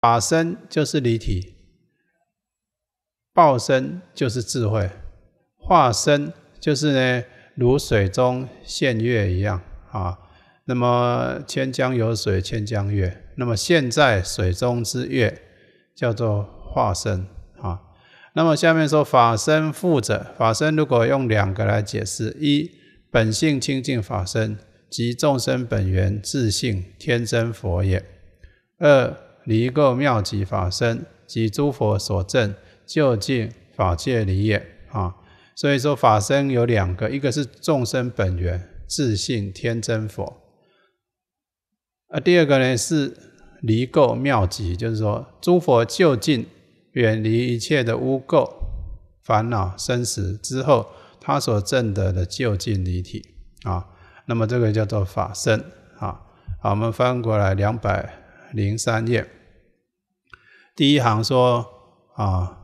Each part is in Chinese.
法身就是离体，报身就是智慧，化身就是呢如水中现月一样啊。那么千江有水千江月，那么现在水中之月叫做化身啊。那么下面说法身复者，法身如果用两个来解释：一、本性清净法身，即众生本源自性，天真佛也；二。离垢妙极法身，即诸佛所证究竟法界离也啊！所以说法身有两个，一个是众生本源自信天真佛，啊，第二个呢是离垢妙极，就是说诸佛究竟远离一切的污垢、烦恼、生死之后，他所证得的究竟离体啊。那么这个叫做法身啊。好，我们翻过来两百零三页。第一行说啊，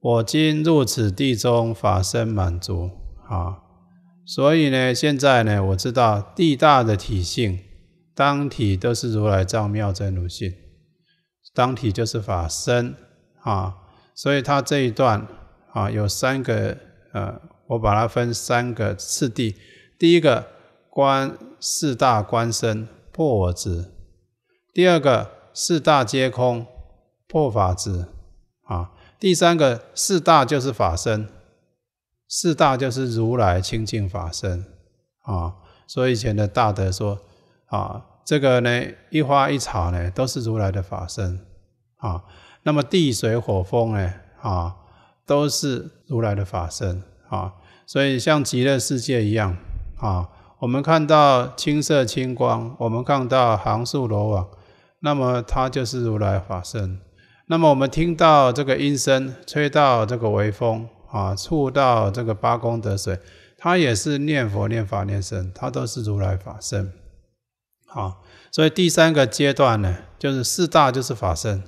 我今入此地中，法身满足啊。所以呢，现在呢，我知道地大的体性，当体都是如来藏妙真如性，当体就是法身啊。所以他这一段啊，有三个呃，我把它分三个次第。第一个观四大观身破我执，第二个四大皆空。破法子啊，第三个四大就是法身，四大就是如来清净法身，啊，所以以前的大德说，啊，这个呢一花一草呢都是如来的法身，啊，那么地水火风呢啊，都是如来的法身，啊，所以像极乐世界一样，啊，我们看到青色青光，我们看到行树罗网，那么它就是如来法身。那么我们听到这个音声，吹到这个微风啊，触到这个八功德水，它也是念佛、念法、念僧，它都是如来法身。好，所以第三个阶段呢，就是四大就是法身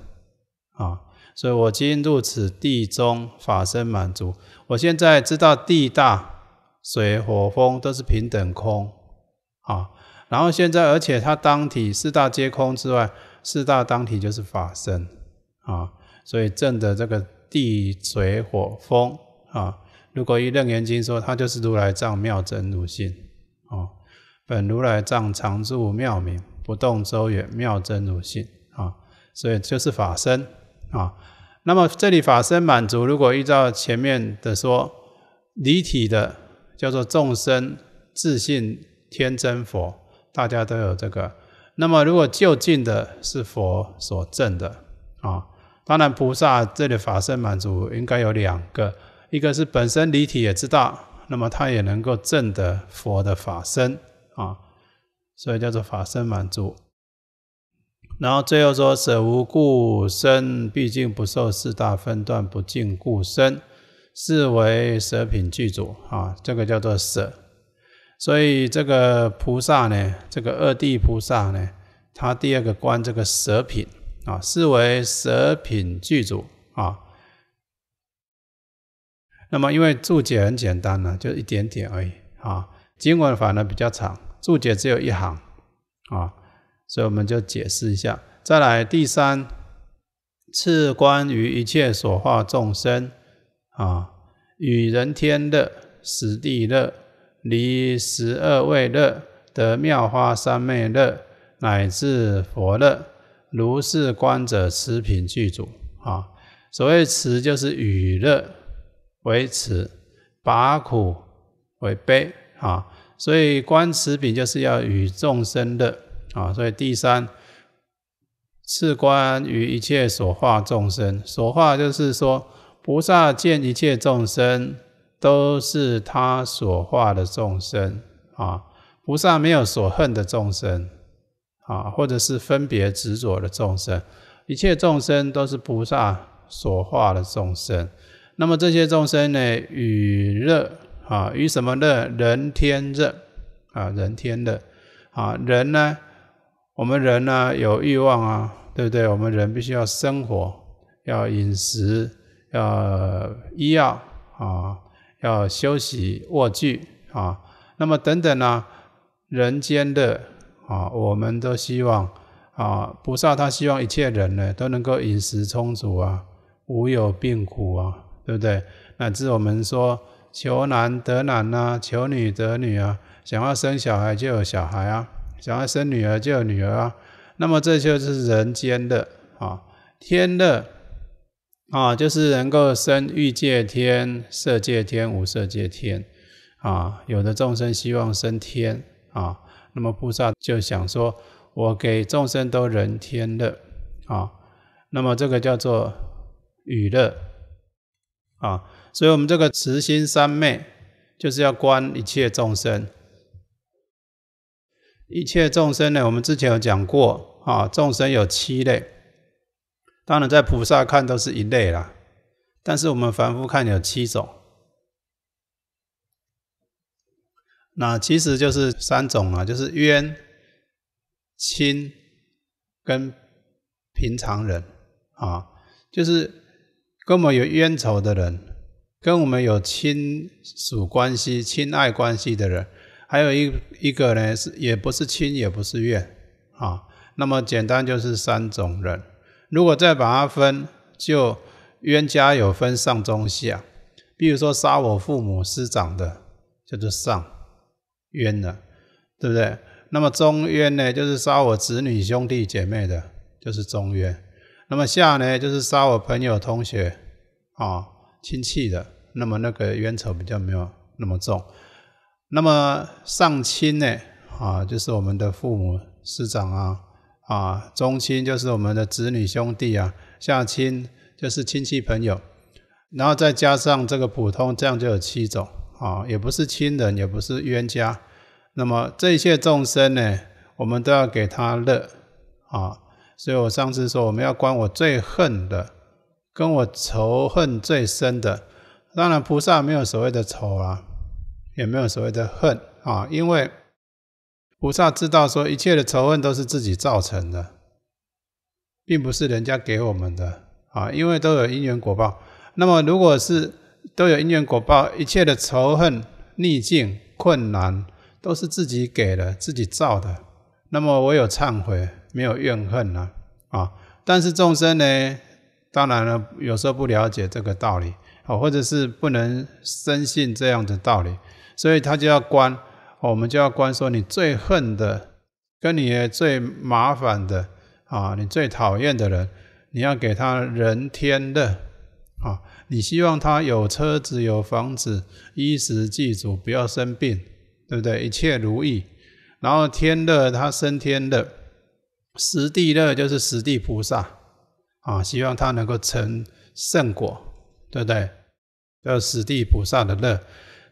啊。所以我今入此地中，法身满足。我现在知道地大、水、火、风都是平等空啊。然后现在，而且它当体四大皆空之外，四大当体就是法身。啊，所以正的这个地水火风啊，如果一楞严经说，它就是如来藏妙真如性啊，本如来藏常住妙明不动周远妙真如性啊，所以就是法身啊。那么这里法身满足，如果依照前面的说，离体的叫做众生自信天真佛，大家都有这个。那么如果就近的是佛所证的啊。当然，菩萨这里法身满足应该有两个，一个是本身离体也知道，那么他也能够证得佛的法身啊，所以叫做法身满足。然后最后说舍无故身，毕竟不受四大分段不净故身，是为舍品具足啊，这个叫做舍。所以这个菩萨呢，这个二地菩萨呢，他第二个观这个舍品。啊，是为舍品具足啊。那么因为注解很简单了，就一点点而已啊。经文反而比较长，注解只有一行啊，所以我们就解释一下。再来第三，次观于一切所化众生啊，与人天乐、死地乐、离十二味乐、得妙花三昧乐，乃至佛乐。如是观者，持品具足啊。所谓持，就是与乐为持，拔苦为悲啊。所以观持品，就是要与众生乐啊。所以第三，是观于一切所化众生。所化就是说，菩萨见一切众生都是他所化的众生啊。菩萨没有所恨的众生。啊，或者是分别执着的众生，一切众生都是菩萨所化的众生。那么这些众生呢？与乐啊，与什么乐？人天乐啊，人天乐啊。人呢？我们人呢，有欲望啊，对不对？我们人必须要生活，要饮食，要医药啊，要休息卧具啊，那么等等呢？人间的。啊，我们都希望啊，菩萨他希望一切人呢都能够饮食充足啊，无有病苦啊，对不对？乃至我们说求男得男呐，求女得女啊，想要生小孩就有小孩啊，想要生女儿就有女儿啊。那么这就是人间的啊，天的啊，就是能够生欲界天、色界天、无色界天啊。有的众生希望生天啊。那么菩萨就想说，我给众生都人天乐，啊，那么这个叫做雨乐，啊，所以我们这个慈心三昧就是要观一切众生，一切众生呢，我们之前有讲过，啊，众生有七类，当然在菩萨看都是一类啦，但是我们凡夫看有七种。那其实就是三种啊，就是冤亲跟平常人啊，就是跟我们有冤仇的人，跟我们有亲属关系、亲爱关系的人，还有一一个呢是也不是亲也不是怨啊，那么简单就是三种人。如果再把它分，就冤家有分上中下，比如说杀我父母师长的，叫做上。冤的，对不对？那么中冤呢，就是杀我子女兄弟姐妹的，就是中冤。那么下呢，就是杀我朋友同学啊亲戚的。那么那个冤仇比较没有那么重。那么上亲呢，啊，就是我们的父母师长啊。啊，中亲就是我们的子女兄弟啊。下亲就是亲戚朋友。然后再加上这个普通，这样就有七种。啊，也不是亲人，也不是冤家。那么这一切众生呢，我们都要给他乐啊。所以我上次说，我们要关我最恨的，跟我仇恨最深的。当然，菩萨没有所谓的仇啊，也没有所谓的恨啊，因为菩萨知道说，一切的仇恨都是自己造成的，并不是人家给我们的啊。因为都有因缘果报。那么如果是都有因缘果报，一切的仇恨、逆境、困难，都是自己给的，自己造的。那么我有忏悔，没有怨恨呢？啊！但是众生呢，当然了，有时候不了解这个道理，或者是不能深信这样的道理，所以他就要观，我们就要观，说你最恨的，跟你最麻烦的啊，你最讨厌的人，你要给他人天的啊。你希望他有车子、有房子、衣食住足，不要生病，对不对？一切如意。然后天乐，他生天乐；十地乐就是十地菩萨啊，希望他能够成圣果，对不对？叫十地菩萨的乐。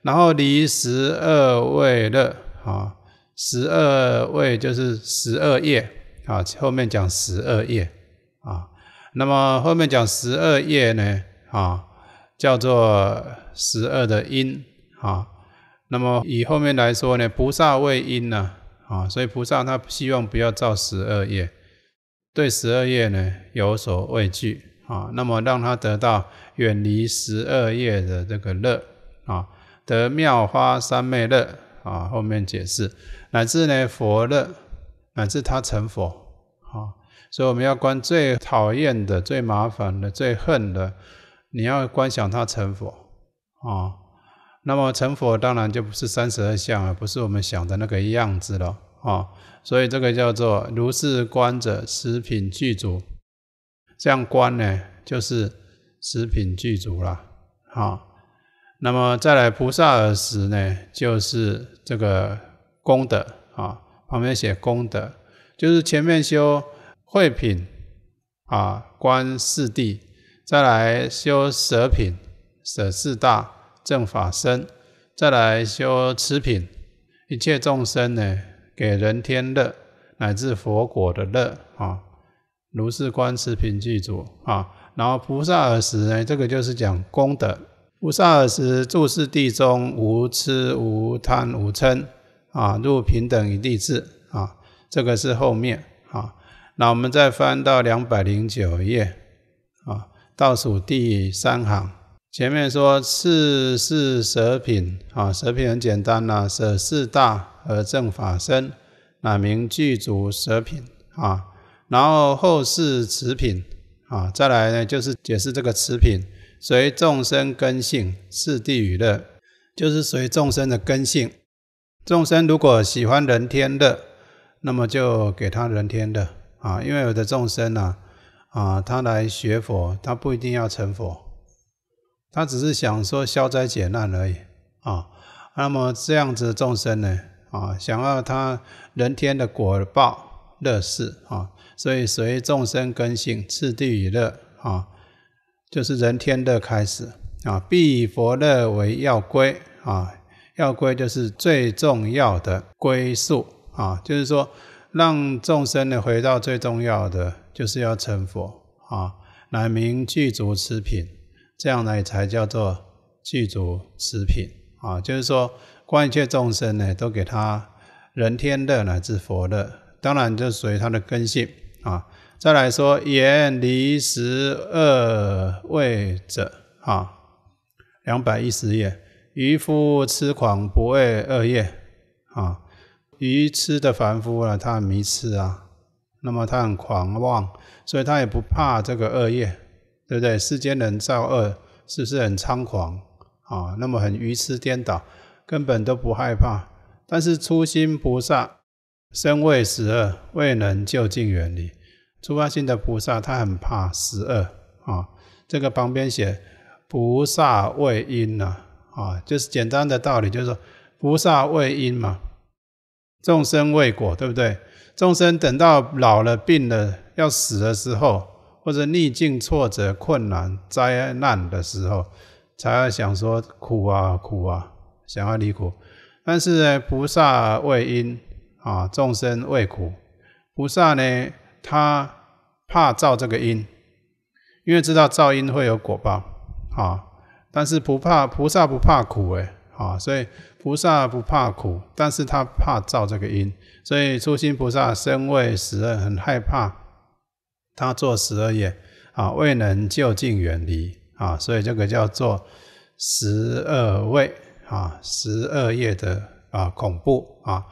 然后离十二位乐啊，十二位就是十二业啊，后面讲十二业啊。那么后面讲十二业呢啊？叫做十二的因啊，那么以后面来说呢，菩萨畏因呢啊，所以菩萨他希望不要造十二业，对十二业呢有所畏惧啊，那么让他得到远离十二业的这个乐啊，得妙花三昧乐啊，后面解释乃至呢佛乐乃至他成佛啊，所以我们要观最讨厌的、最麻烦的、最恨的。你要观想他成佛啊，那么成佛当然就不是三十二相了，不是我们想的那个样子了啊。所以这个叫做如是观者十品具足，这样观呢就是十品具足了啊。那么再来菩萨时呢，就是这个功德啊，旁边写功德，就是前面修慧品啊，观四谛再来修舍品，舍四大正法身，再来修持品，一切众生呢，给人添乐，乃至佛果的乐啊，如是观持品具足啊。然后菩萨尔时呢，这个就是讲功德。菩萨尔时住是地中，无痴无贪无嗔啊，入平等与地志啊。这个是后面啊。那我们再翻到两百零九页啊。倒数第三行，前面说四是舍品啊，舍品很简单啦，舍四大而正法身啊，名具足舍品啊。然后后是持品啊，再来呢就是解释这个持品，随众生根性是地与乐，就是随众生的根性，众生如果喜欢人天乐，那么就给他人天乐啊，因为有的众生呢。啊，他来学佛，他不一定要成佛，他只是想说消灾解难而已啊。那么这样子众生呢，啊，想要他人天的果报乐事啊，所以随众生根性，次第与乐啊，就是人天的开始啊，必以佛乐为要归啊，要归就是最重要的归宿啊，就是说。让众生呢回到最重要的，就是要成佛啊，乃名具足持品，这样呢才叫做具足持品啊，就是说，关一切众生呢，都给他人天乐乃至佛乐，当然就随他的根性啊。再来说，言离十二位者啊，两百一十页，愚夫痴狂不畏恶业啊。愚痴的凡夫啊，他很迷痴啊，那么他很狂妄，所以他也不怕这个恶业，对不对？世间人造恶是不是很猖狂啊？那么很愚痴颠倒，根本都不害怕。但是初心菩萨身未十恶，未能就近远离。初发心的菩萨，他很怕十恶啊。这个旁边写菩萨畏因呐，啊，就是简单的道理，就是说菩萨畏因嘛。众生畏果，对不对？众生等到老了、病了、要死的时候，或者逆境、挫折、困难、灾难的时候，才要想说苦啊苦啊，想要离苦。但是呢，菩萨畏因啊，众生畏苦。菩萨呢，他怕造这个因，因为知道造因会有果报啊。但是不怕，菩萨不怕苦哎。啊，所以菩萨不怕苦，但是他怕造这个因，所以初心菩萨生为十二，很害怕他做十二业，啊，未能就近远离，啊，所以这个叫做十二畏，啊，十二业的啊恐怖，啊，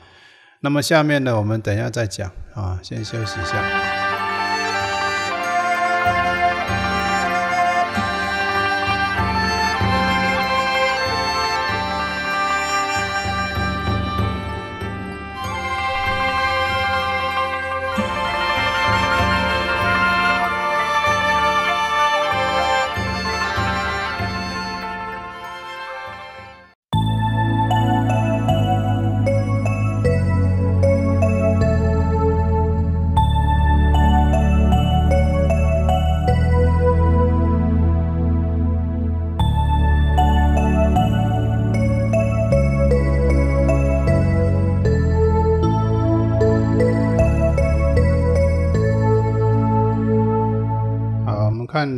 那么下面呢，我们等一下再讲，啊，先休息一下。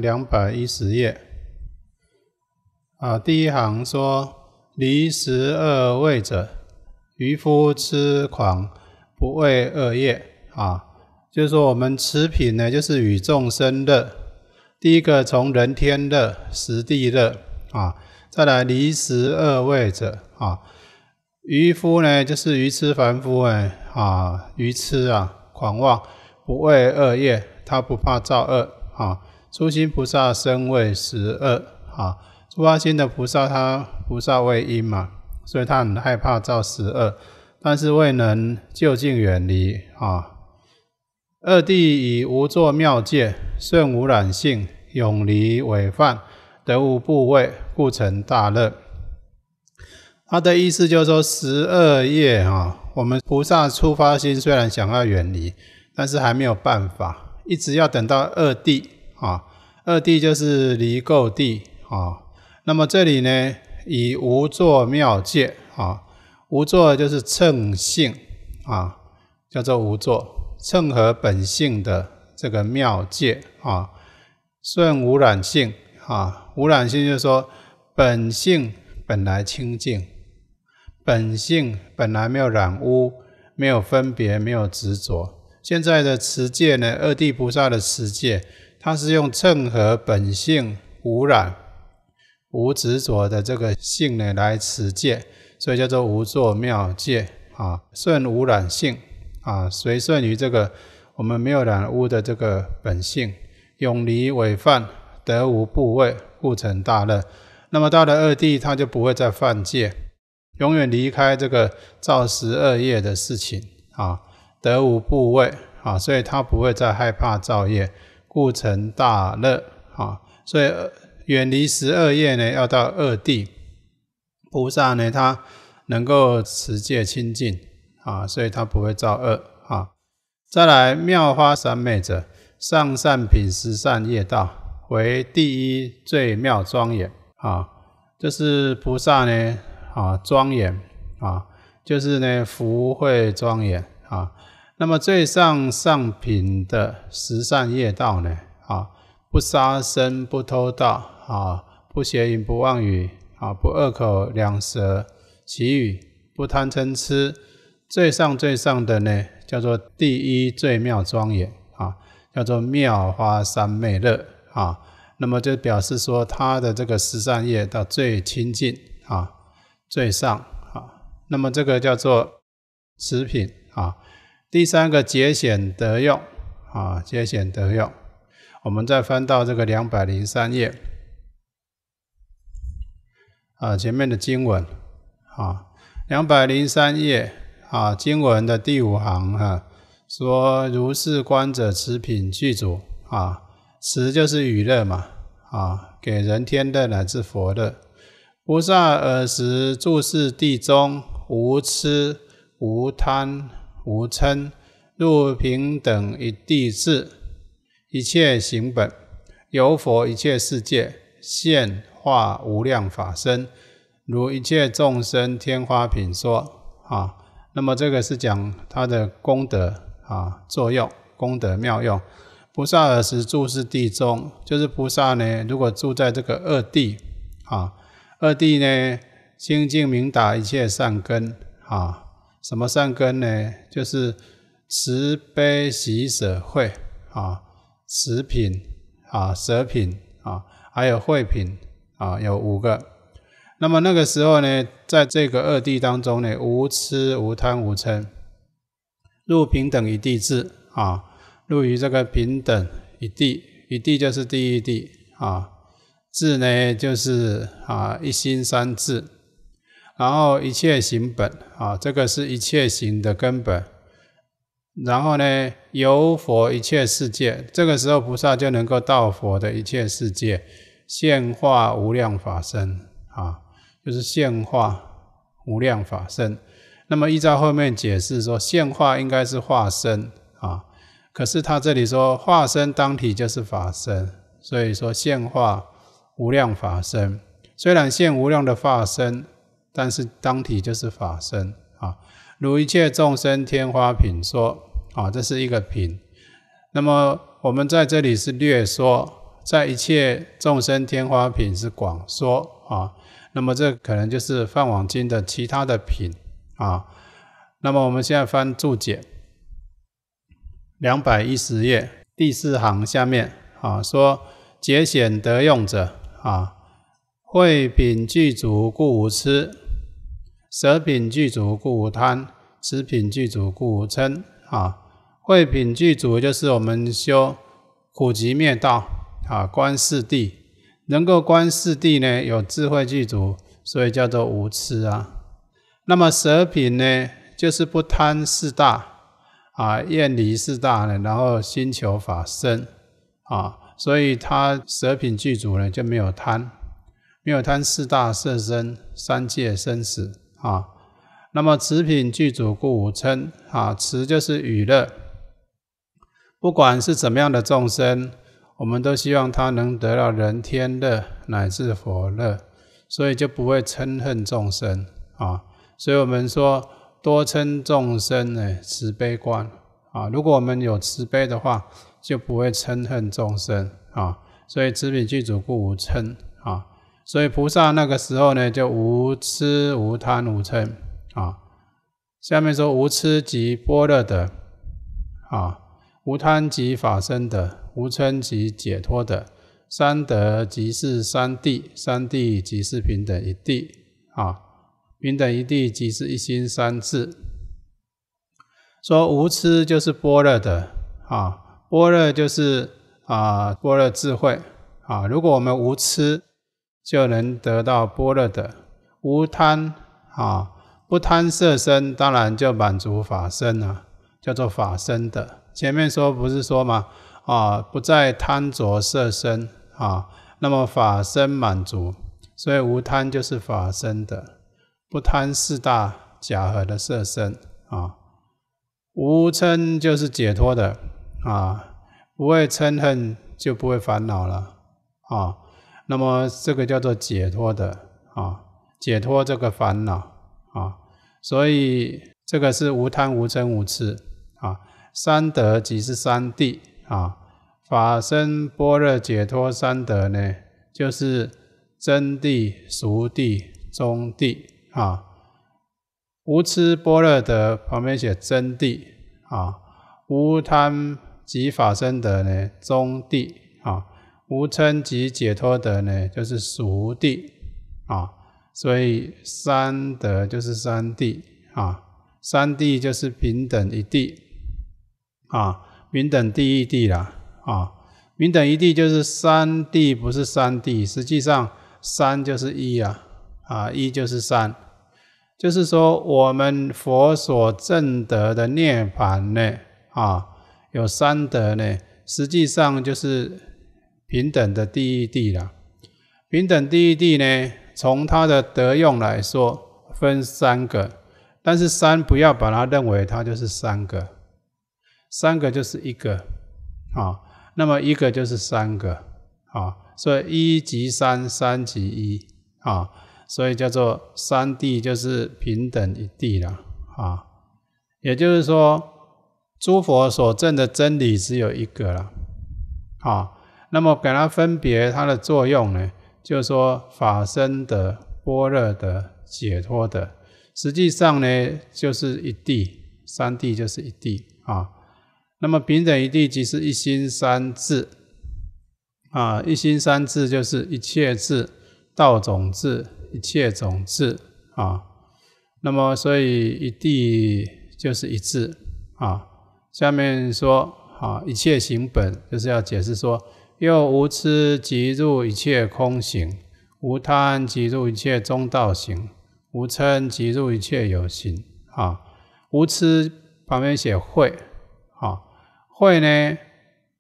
两百一十页，啊，第一行说：“离十二位者，渔夫痴狂，不畏恶业。”啊，就是说我们持品呢，就是与众生乐。第一个从人天乐、实地乐啊，再来离十二位者啊，渔夫呢，就是愚痴凡夫哎，啊，愚痴啊，狂妄，不畏恶业，他不怕造恶啊。初心菩萨生畏十二啊，初发心的菩萨，他菩萨畏因嘛，所以他很害怕造十二，但是未能就近远离，啊，二地以无作妙界，顺无染性，永离违犯，得无怖畏，故成大乐。他的意思就是说，十二业啊，我们菩萨初发心虽然想要远离，但是还没有办法，一直要等到二地，啊。二地就是离垢地啊，那么这里呢，以无作妙界啊，无作就是称性啊，叫做无作，称和本性的这个妙界啊，顺无染性啊，无染性就是说本性本来清净，本性本来没有染污，没有分别，没有执着。现在的持戒呢，二地菩萨的持戒。他是用正和本性无染、无执着的这个性呢来持戒，所以叫做无作妙戒啊，顺无染性啊，随顺于这个我们没有染污的这个本性，永离违犯，得无怖畏，故成大乐。那么到了二地，他就不会再犯戒，永远离开这个造十恶业的事情啊，得无怖畏啊，所以他不会再害怕造业。故成大乐啊，所以远离十二业呢，要到二地菩萨呢，他能够持戒清净啊，所以他不会造恶啊。再来，妙花三昧者，上善品十善业道为第一最妙庄严啊，就是菩萨呢啊庄严啊，就是呢福慧庄严啊。那么最上上品的十善业道呢？啊，不杀生，不偷盗，啊，不邪淫，不妄语，啊，不恶口两舌，其余不贪嗔痴。最上最上的呢，叫做第一最妙庄严，啊，叫做妙花三昧乐，啊，那么就表示说他的这个十善业到最清净，啊，最上，啊，那么这个叫做持品。第三个节俭得用，啊，节俭得用。我们再翻到这个两百零三页，啊，前面的经文，啊，两百零三页，啊，经文的第五行，哈，说如是观者，持品具足，啊，持就是娱乐嘛，啊，给人天乐乃至佛乐。菩萨尔时注视地中，无痴无贪。无嗔，入平等一地智，一切行本由佛一切世界现化无量法身，如一切众生天花品说啊。那么这个是讲它的功德啊，作用功德妙用。菩萨尔时住是地中，就是菩萨呢，如果住在这个二地啊，二地呢清净明达一切善根啊。什么善根呢？就是慈悲喜舍慧啊，慈品啊，舍品啊，还有慧品啊，有五个。那么那个时候呢，在这个二地当中呢，无痴无贪无嗔，入平等一地智啊，入于这个平等一地，一地就是第一地啊，智呢就是啊一心三智。然后一切行本啊，这个是一切行的根本。然后呢，由佛一切世界，这个时候菩萨就能够到佛的一切世界，现化无量法身啊，就是现化无量法身。那么依照后面解释说，现化应该是化身啊，可是他这里说化身当体就是法身，所以说现化无量法身，虽然现无量的化身。但是，当体就是法身啊。如一切众生天花品说啊，这是一个品。那么我们在这里是略说，在一切众生天花品是广说啊。那么这可能就是《梵网经》的其他的品啊。那么我们现在翻注解，两百一十页第四行下面啊，说节显得用者啊。慧品具足故无痴，舍品具足故无贪，持品具足故无嗔。啊，慧品具足就是我们修苦集灭道啊，观世谛。能够观世谛呢，有智慧具足，所以叫做无痴啊。那么舍品呢，就是不贪四大啊，厌离四大呢，然后心求法身啊，所以他舍品具足呢就没有贪。没有贪四大色身，三界生死啊。那么此品具足故无嗔啊。慈就是娱乐，不管是怎么样的众生，我们都希望他能得到人天乐乃至佛乐，所以就不会嗔恨众生啊。所以我们说多嗔众生呢，慈悲观啊。如果我们有慈悲的话，就不会嗔恨众生啊。所以慈品具足故无嗔。所以菩萨那个时候呢，就无痴、无贪、无嗔啊。下面说无痴即般若的啊，无贪即法身的，无嗔即解脱的。三德即是三地，三地即是平等一地啊，平等一地即是一心三智。说无痴就是般若的啊，般若就是啊般若智慧啊。如果我们无痴，就能得到般若的无贪啊，不贪色身，当然就满足法身了，叫做法身的。前面说不是说吗？啊，不再贪着色身啊，那么法身满足，所以无贪就是法身的，不贪四大假合的色身啊，无嗔就是解脱的啊，不会嗔恨就不会烦恼了啊。那么这个叫做解脱的啊，解脱这个烦恼啊，所以这个是无贪无嗔无痴啊，三德即是三地啊，法身般若解脱三德呢，就是真谛、俗地中谛啊，无痴般若德旁边写真谛啊，无贪即法身德呢中谛。无称及解脱德呢，就是熟地啊，所以三德就是三地啊，三地就是平等一地啊，平等第一地啦啊，平等一地就是三地，不是三地，实际上三就是一啊，啊一就是三，就是说我们佛所证得的涅槃呢啊，有三德呢，实际上就是。平等的第一地了，平等第一地呢？从它的德用来说，分三个，但是三不要把它认为它就是三个，三个就是一个，啊，那么一个就是三个，啊，所以一即三，三即一，啊，所以叫做三地就是平等一地了，啊，也就是说，诸佛所证的真理只有一个了，啊。那么给它分别它的作用呢？就是说法身的、般若的、解脱的，实际上呢就是一地三地就是一地啊。那么平等一地即是一心三智啊，一心三智就是一切智、道种智、一切种智啊。那么所以一地就是一智啊。下面说啊，一切行本就是要解释说。又无痴即入一切空行，无贪即入一切中道行，无嗔即入一切有行。啊，无痴旁边写慧，啊，慧呢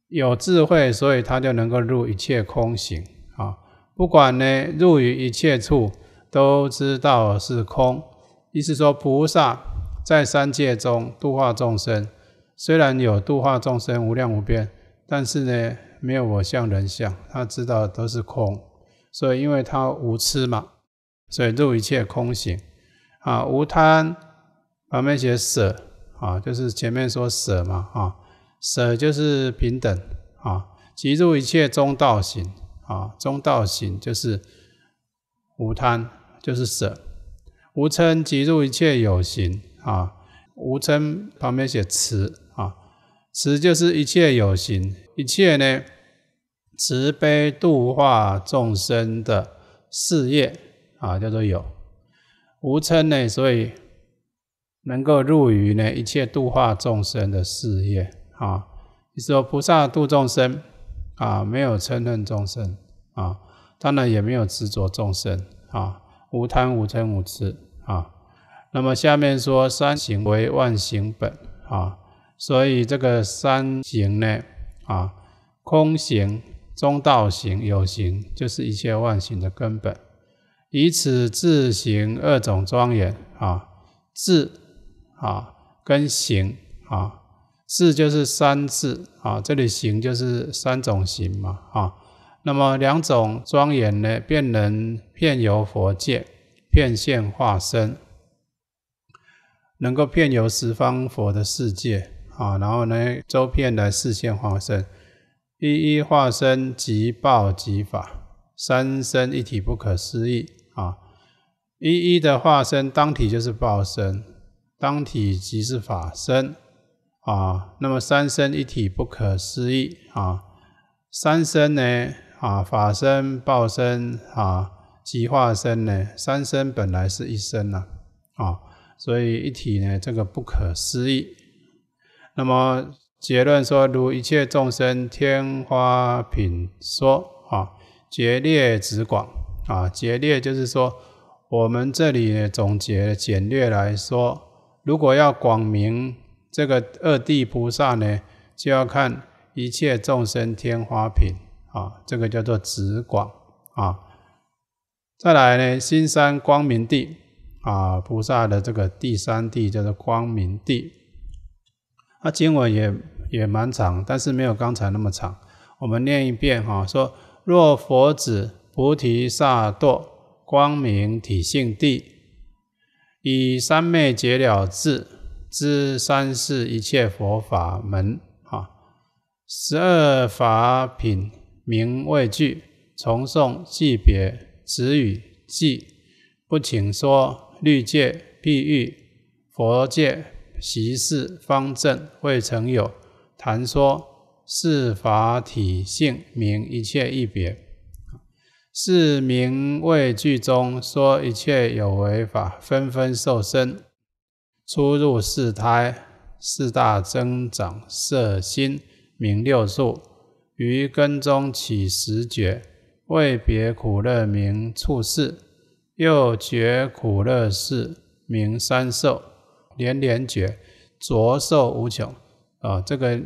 有智慧，所以它就能够入一切空行。啊，不管呢入于一切处，都知道是空。意思说，菩萨在三界中度化众生，虽然有度化众生无量无边，但是呢。没有我相人相，他知道都是空，所以因为他无痴嘛，所以入一切空行啊，无贪旁边写舍啊，就是前面说舍嘛啊，舍就是平等啊，即入一切中道行啊，中道行就是无贪就是舍，无嗔即入一切有行啊，无嗔旁边写慈。慈就是一切有形，一切呢慈悲度化众生的事业啊，叫做有无嗔呢，所以能够入于呢一切度化众生的事业啊。你说菩萨度众生啊，没有嗔恨众生啊，当然也没有执着众生啊，无贪无嗔无痴啊。那么下面说三行为万行本啊。所以这个三行呢，啊，空行、中道行、有行，就是一切万行的根本。以此自行二种庄严啊，智啊跟行啊，智就是三智啊，这里行就是三种行嘛啊。那么两种庄严呢，便能遍游佛界，遍现化身，能够遍游十方佛的世界。啊，然后呢，周遍来四现化身，一一化身即报即法，三身一体不可思议啊！一一的化身当体就是报身，当体即是法身啊。那么三身一体不可思议啊！三身呢啊，法身、报身啊，即化身呢，三身本来是一身呐啊，所以一体呢，这个不可思议。那么结论说，如一切众生天花品说啊，劫列直广啊，劫列就是说，我们这里总结简略来说，如果要广明这个二地菩萨呢，就要看一切众生天花品啊，这个叫做直广啊。再来呢，心三光明地啊，菩萨的这个第三地叫做光明地。那经文也也蛮长，但是没有刚才那么长。我们念一遍哈，说：若佛子菩提萨埵，光明体性地，以三昧解了智，知三世一切佛法门啊，十二法品名未具，从诵即别子语记，不请说律戒、譬喻、佛戒。习事方正，未曾有谈说事法体性名一切一别，是名为具中说一切有为法，纷纷受身出入世胎四大增长色心名六数于根中起十觉，未别苦乐名处事，又觉苦乐事名三受。连连觉，着受无穷啊！这个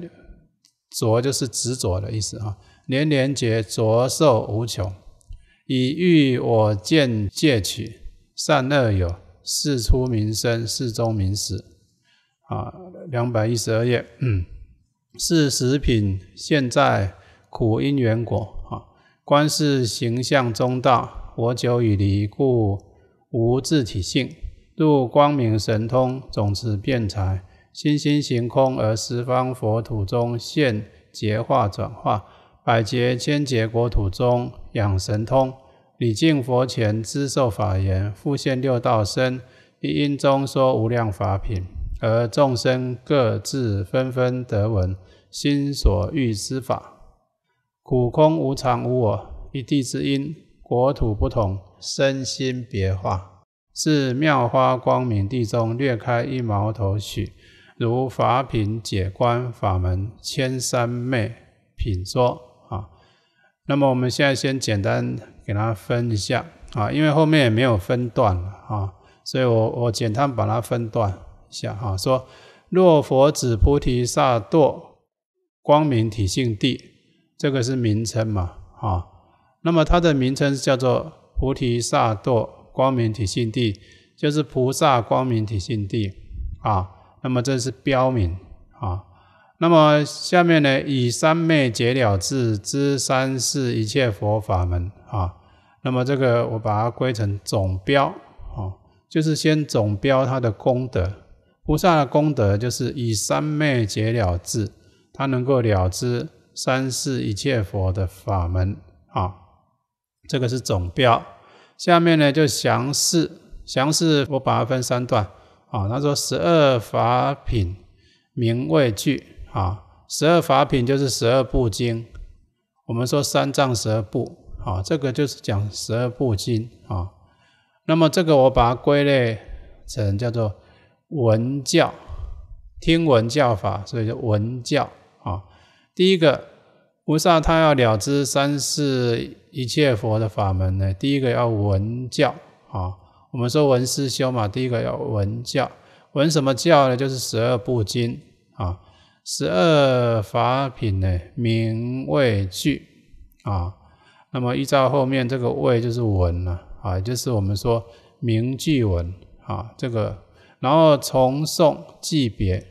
着就是执着的意思啊！连连觉，着受无穷，以欲我见戒取善恶有，事出名生，事中名死啊！两百一十二页，嗯，是十品现在苦因缘果啊！观世形象中道，我久已离故，无自体性。入光明神通，种子变才，心心行空，而十方佛土中现劫化转化，百劫千劫国土中养神通。礼敬佛前，知受法言，复现六道身，一因中说无量法品，而众生各自纷纷得闻心所欲之法。苦空无常无我，一地之因，国土不同，身心别化。是妙花光明地中略开一毛头许，如法品解观法门千三昧品说啊。那么我们现在先简单给它分一下啊，因为后面也没有分段了啊，所以我我简单把它分段一下哈。说若佛子菩提萨埵光明体性地，这个是名称嘛啊？那么它的名称叫做菩提萨埵。光明体性地，就是菩萨光明体性地啊。那么这是标明啊。那么下面呢，以三昧解了智知三世一切佛法门啊。那么这个我把它归成总标啊，就是先总标它的功德。菩萨的功德就是以三昧解了智，它能够了知三世一切佛的法门啊。这个是总标。下面呢就详释，详释我把它分三段啊。他说十二法品名谓句啊，十二法品就是十二部经。我们说三藏十二部啊，这个就是讲十二部经啊。那么这个我把它归类成叫做文教，听闻教法，所以叫文教啊。第一个。菩萨他要了知三世一切佛的法门呢，第一个要闻教啊。我们说闻思修嘛，第一个要闻教。闻什么教呢？就是十二部经啊，十二法品呢，名位具啊。那么依照后面这个位就是闻了啊，就是我们说名句闻啊，这个然后重诵记别，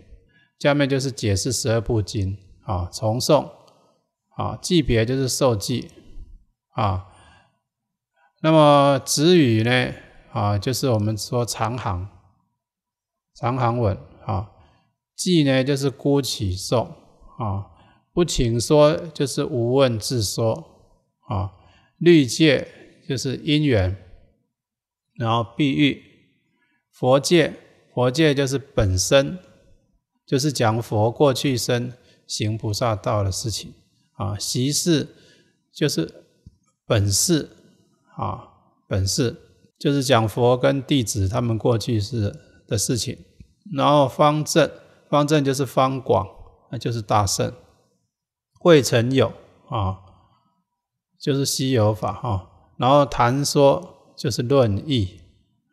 下面就是解释十二部经啊，重诵。啊，记别就是受记啊。那么子语呢啊，就是我们说长行、长行文啊。记呢就是孤起受啊，不请说就是无问自说啊。律戒就是因缘，然后譬喻，佛戒，佛戒就是本身，就是讲佛过去生行菩萨道的事情。啊，习事就是本事啊，本事就是讲佛跟弟子他们过去式的事情。然后方正，方正就是方广，那就是大圣。会成有啊，就是西游法哈。然后谈说就是论义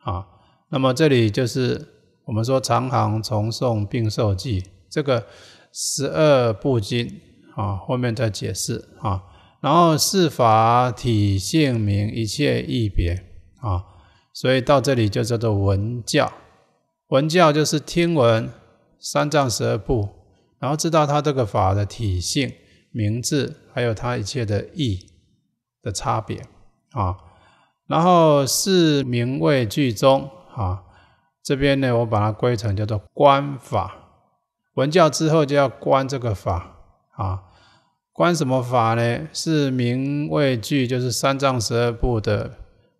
啊。那么这里就是我们说长行、重诵并受记这个十二部经。啊，后面再解释啊。然后四法体性明一切异别啊，所以到这里就叫做文教。文教就是听闻三藏十二部，然后知道它这个法的体性、名字，还有它一切的意的差别啊。然后是名位句中啊，这边呢我把它归成叫做观法。文教之后就要观这个法啊。观什么法呢？是名位句，就是三藏十二部的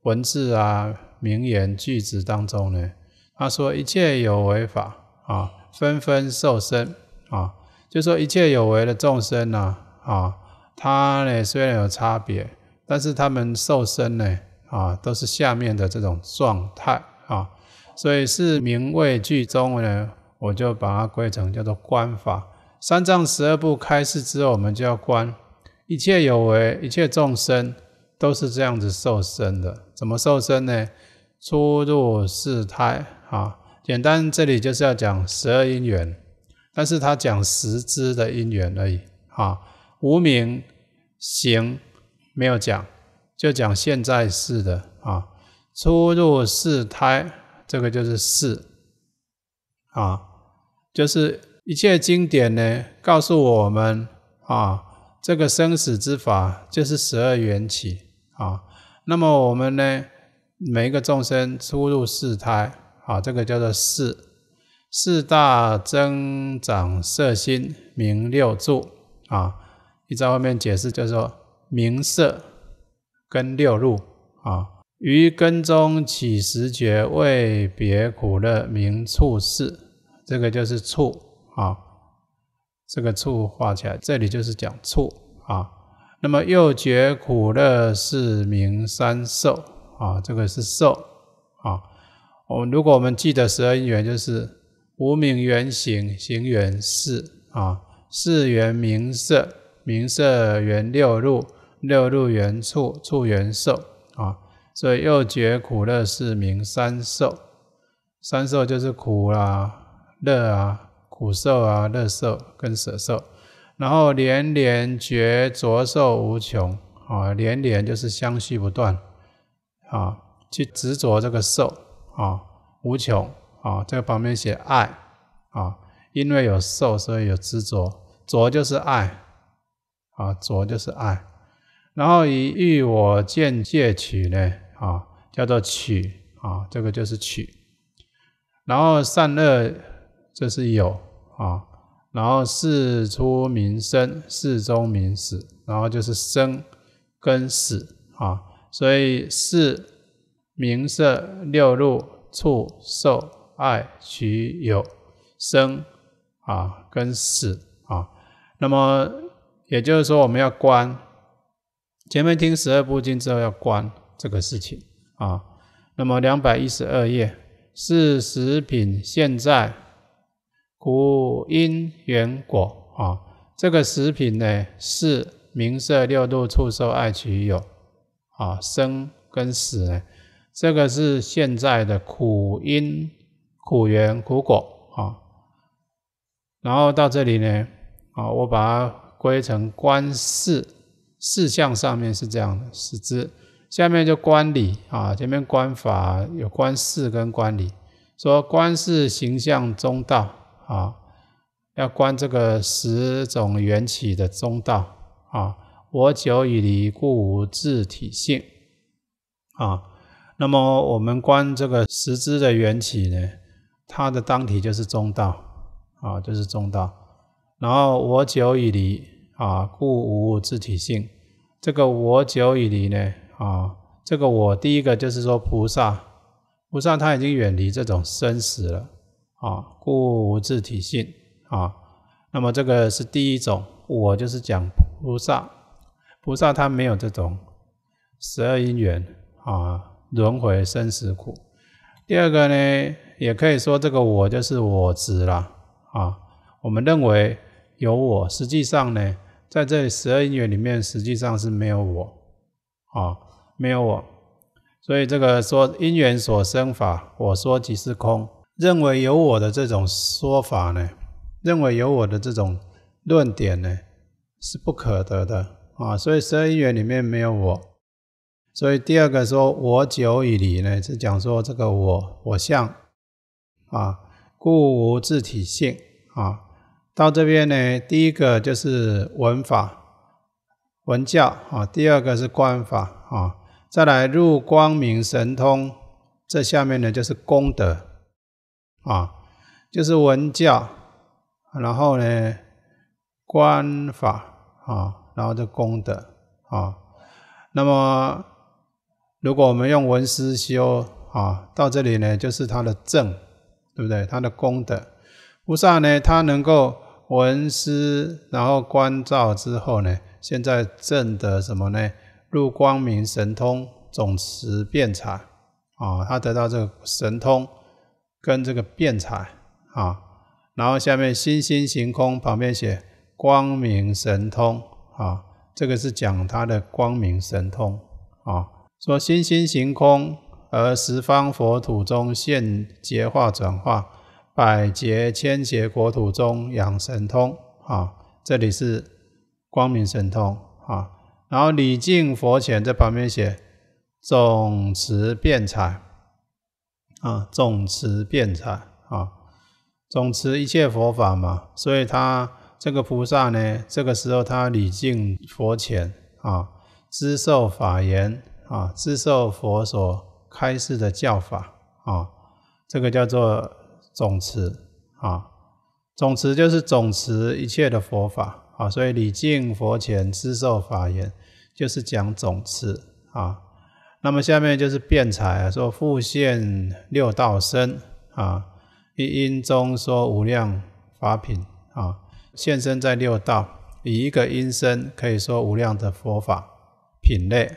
文字啊，名言句子当中呢，他说一切有为法啊，纷纷受身啊，就说一切有为的众生呐啊，他呢虽然有差别，但是他们受身呢啊，都是下面的这种状态啊，所以是名位句中呢，我就把它归成叫做观法。三藏十二部开示之后，我们就要观一切有为、一切众生都是这样子受生的。怎么受生呢？出入世胎啊，简单，这里就是要讲十二因缘，但是他讲十支的因缘而已啊。无名行没有讲，就讲现在世的啊。出入世胎，这个就是世啊，就是。一切经典呢告诉我们啊，这个生死之法就是十二缘起啊。那么我们呢，每一个众生出入四胎啊，这个叫做四四大增长色心明六住啊。你在后面解释，就是说明色跟六入啊，于根中起时觉为别苦乐名处事，这个就是处。啊，这个处画起来，这里就是讲处啊。那么又觉苦乐是名三受啊，这个是受啊。我如果我们记得十二因缘，就是无名缘行，行缘事啊，事缘名色，名色缘六入，六入缘处，处缘受啊。所以又觉苦乐是名三受，三受就是苦啊，乐啊。苦受啊，乐受跟舍受，然后连连觉着受无穷啊，连连就是相续不断啊，去执着这个受啊，无穷啊，这个旁边写爱啊，因为有受，所以有执着，着就是爱啊，着就是爱，然后以欲我见戒取呢啊，叫做取啊，这个就是取，然后善恶这是有。啊，然后事出名生，事中名死，然后就是生跟死啊，所以事名色、六入、触、受、爱、取、有，生啊跟死啊，那么也就是说我们要观前面听十二部经之后要观这个事情啊，那么两百一十二页是十品现在。苦因缘果啊，这个食品呢是名色六度处受爱取有啊生跟死呢，这个是现在的苦因苦缘苦果啊。然后到这里呢啊，我把它归成观世事项上面是这样的四支，下面就观理啊，前面观法有观世跟观理，说观世形象中道。啊，要观这个十种缘起的中道啊，我久已离，故无自体性啊。那么我们观这个十支的缘起呢，它的当体就是中道啊，就是中道。然后我久已离啊，故无自体性。这个我久已离呢啊，这个我第一个就是说菩萨，菩萨他已经远离这种生死了。啊，故无自体性啊。那么这个是第一种，我就是讲菩萨，菩萨他没有这种十二因缘啊，轮回生死苦。第二个呢，也可以说这个我就是我执了啊。我们认为有我，实际上呢，在这十二因缘里面，实际上是没有我啊，没有我。所以这个说因缘所生法，我说即是空。认为有我的这种说法呢，认为有我的这种论点呢是不可得的啊，所以十二缘里面没有我。所以第二个说“我久以离”呢，是讲说这个我我相啊，故无自体性啊。到这边呢，第一个就是文法文教啊，第二个是观法啊，再来入光明神通，这下面呢就是功德。啊，就是文教，然后呢，观法啊，然后这功德啊。那么，如果我们用文思修啊，到这里呢，就是他的正，对不对？他的功德，菩萨呢，他能够文思，然后观照之后呢，现在正的什么呢？入光明神通、总持辩才啊，他得到这个神通。跟这个辩才啊，然后下面心心行空旁边写光明神通啊，这个是讲他的光明神通啊。说心心行空而十方佛土中现结化转化，百劫千劫国土中养神通啊。这里是光明神通啊，然后礼敬佛前在旁边写总持辩才。啊，总持遍财啊，总持一切佛法嘛，所以他这个菩萨呢，这个时候他礼敬佛前啊，知受法言啊，知受佛所开示的教法啊，这个叫做总持啊，总持就是总持一切的佛法啊，所以礼敬佛前知受法言，就是讲总持啊。那么下面就是辩才啊，说复现六道身啊，一因中说无量法品啊，现身在六道，以一个因身可以说无量的佛法品类，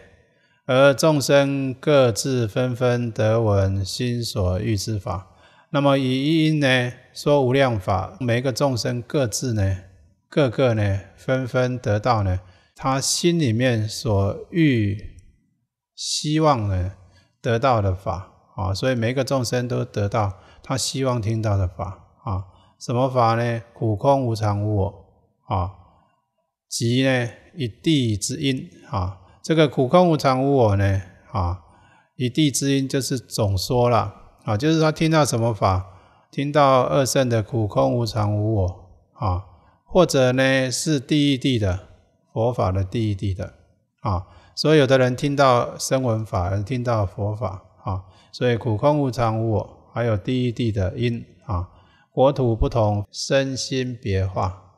而众生各自纷纷得闻心所欲之法。那么以一因呢说无量法，每个众生各自呢，各个呢纷纷得到呢，他心里面所欲。希望呢得到的法啊，所以每一个众生都得到他希望听到的法啊。什么法呢？苦空无常无我啊。及呢一地之音啊。这个苦空无常无我呢啊，一地之音就是总说了啊，就是他听到什么法，听到二圣的苦空无常无我啊，或者呢是第一地的佛法的第一地的啊。所以，有的人听到声闻法，听到佛法啊，所以苦、空、无常、无我，还有第一地的因啊，国土不同，身心别化。